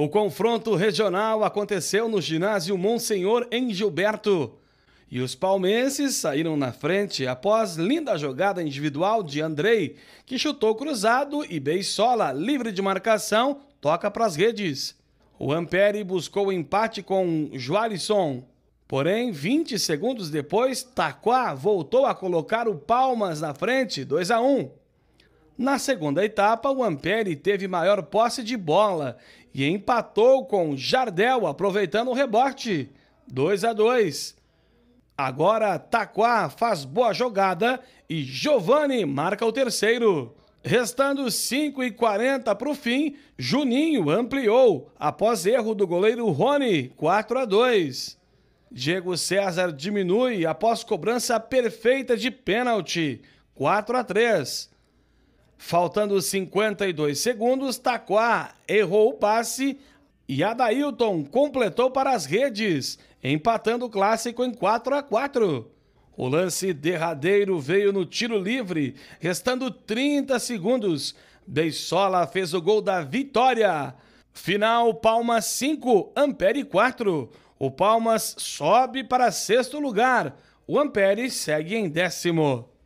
O confronto regional aconteceu no ginásio Monsenhor em Gilberto. E os palmenses saíram na frente após linda jogada individual de Andrei, que chutou cruzado e Beisola, livre de marcação, toca para as redes. O Ampere buscou o empate com Joalisson. Porém, 20 segundos depois, Taquá voltou a colocar o Palmas na frente, 2 a 1. Na segunda etapa, o Ampere teve maior posse de bola e empatou com Jardel, aproveitando o rebote. 2 a 2. Agora Taquá faz boa jogada e Giovani marca o terceiro. Restando 5 e 40 para o fim, Juninho ampliou após erro do goleiro Rony, 4 a 2. Diego César diminui após cobrança perfeita de pênalti, 4 a 3. Faltando 52 segundos, Taquá errou o passe e Adailton completou para as redes, empatando o clássico em 4 a 4. O lance derradeiro veio no tiro livre, restando 30 segundos. Beisola fez o gol da vitória. Final Palmas 5, Ampere 4. O Palmas sobe para sexto lugar. O Ampere segue em décimo.